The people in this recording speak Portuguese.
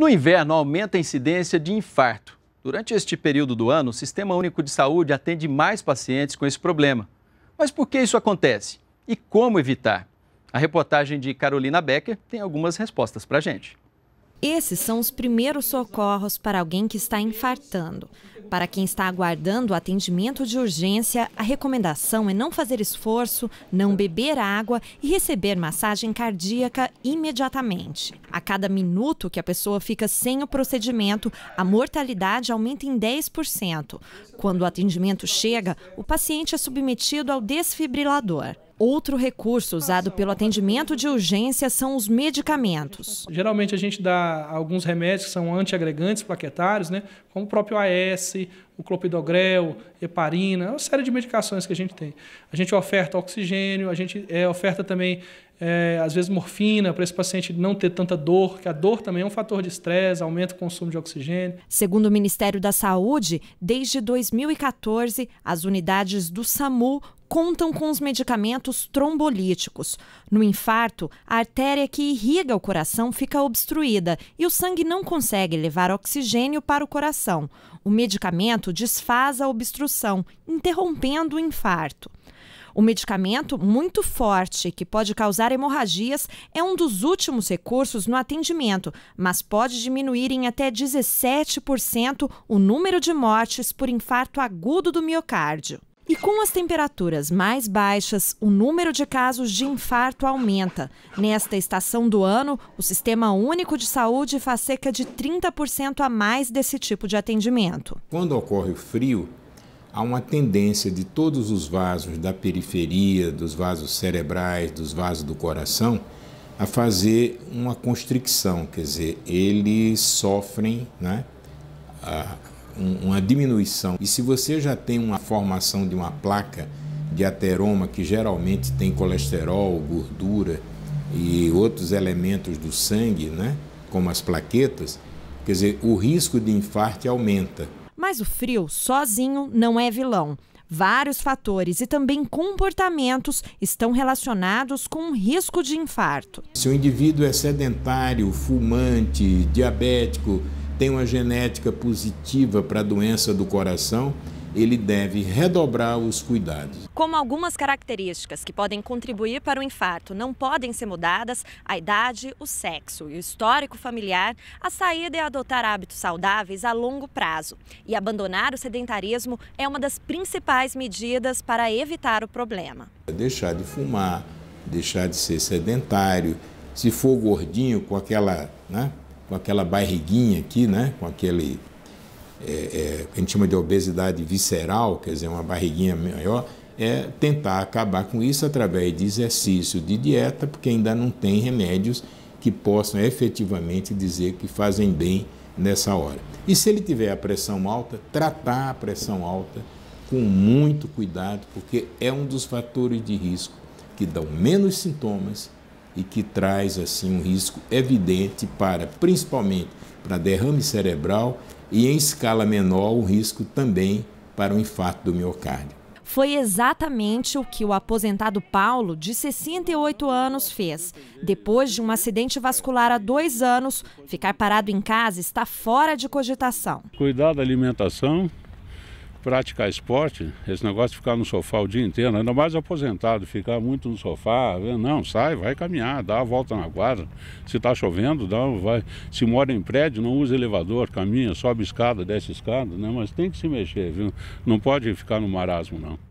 No inverno, aumenta a incidência de infarto. Durante este período do ano, o Sistema Único de Saúde atende mais pacientes com esse problema. Mas por que isso acontece? E como evitar? A reportagem de Carolina Becker tem algumas respostas para a gente. Esses são os primeiros socorros para alguém que está infartando. Para quem está aguardando o atendimento de urgência, a recomendação é não fazer esforço, não beber água e receber massagem cardíaca imediatamente. A cada minuto que a pessoa fica sem o procedimento, a mortalidade aumenta em 10%. Quando o atendimento chega, o paciente é submetido ao desfibrilador. Outro recurso usado pelo atendimento de urgência são os medicamentos. Geralmente a gente dá alguns remédios que são antiagregantes plaquetários, né, como o próprio AS, o clopidogrel, heparina, é uma série de medicações que a gente tem. A gente oferta oxigênio, a gente é, oferta também, é, às vezes, morfina, para esse paciente não ter tanta dor, que a dor também é um fator de estresse, aumenta o consumo de oxigênio. Segundo o Ministério da Saúde, desde 2014, as unidades do SAMU contam com os medicamentos trombolíticos. No infarto, a artéria que irriga o coração fica obstruída e o sangue não consegue levar oxigênio para o coração. O medicamento desfaz a obstrução, interrompendo o infarto. O medicamento, muito forte, que pode causar hemorragias, é um dos últimos recursos no atendimento, mas pode diminuir em até 17% o número de mortes por infarto agudo do miocárdio. E com as temperaturas mais baixas, o número de casos de infarto aumenta. Nesta estação do ano, o Sistema Único de Saúde faz cerca de 30% a mais desse tipo de atendimento. Quando ocorre o frio, há uma tendência de todos os vasos da periferia, dos vasos cerebrais, dos vasos do coração, a fazer uma constricção, quer dizer, eles sofrem né, uma diminuição. E se você já tem uma formação de uma placa de ateroma que geralmente tem colesterol, gordura e outros elementos do sangue, né, como as plaquetas, quer dizer, o risco de infarto aumenta. Mas o frio sozinho não é vilão. Vários fatores e também comportamentos estão relacionados com o risco de infarto. Se o indivíduo é sedentário, fumante, diabético, tem uma genética positiva para a doença do coração, ele deve redobrar os cuidados. Como algumas características que podem contribuir para o infarto não podem ser mudadas, a idade, o sexo e o histórico familiar, a saída é adotar hábitos saudáveis a longo prazo. E abandonar o sedentarismo é uma das principais medidas para evitar o problema. Deixar de fumar, deixar de ser sedentário, se for gordinho com aquela né, com aquela barriguinha aqui, né? com aquele é, é, que a gente chama de obesidade visceral, quer dizer, uma barriguinha maior, é tentar acabar com isso através de exercício, de dieta, porque ainda não tem remédios que possam efetivamente dizer que fazem bem nessa hora. E se ele tiver a pressão alta, tratar a pressão alta com muito cuidado, porque é um dos fatores de risco que dão menos sintomas e que traz assim um risco evidente para principalmente para derrame cerebral e em escala menor o risco também para o um infarto do miocárdio. Foi exatamente o que o aposentado Paulo, de 68 anos, fez. Depois de um acidente vascular há dois anos, ficar parado em casa está fora de cogitação. Cuidar da alimentação, praticar esporte, esse negócio de ficar no sofá o dia inteiro, ainda mais aposentado, ficar muito no sofá, não, sai, vai caminhar, dá a volta na quadra. Se está chovendo, dá, vai. Se mora em prédio, não usa elevador, caminha, sobe escada, desce escada, né? Mas tem que se mexer, viu? Não pode ficar no marasmo, não.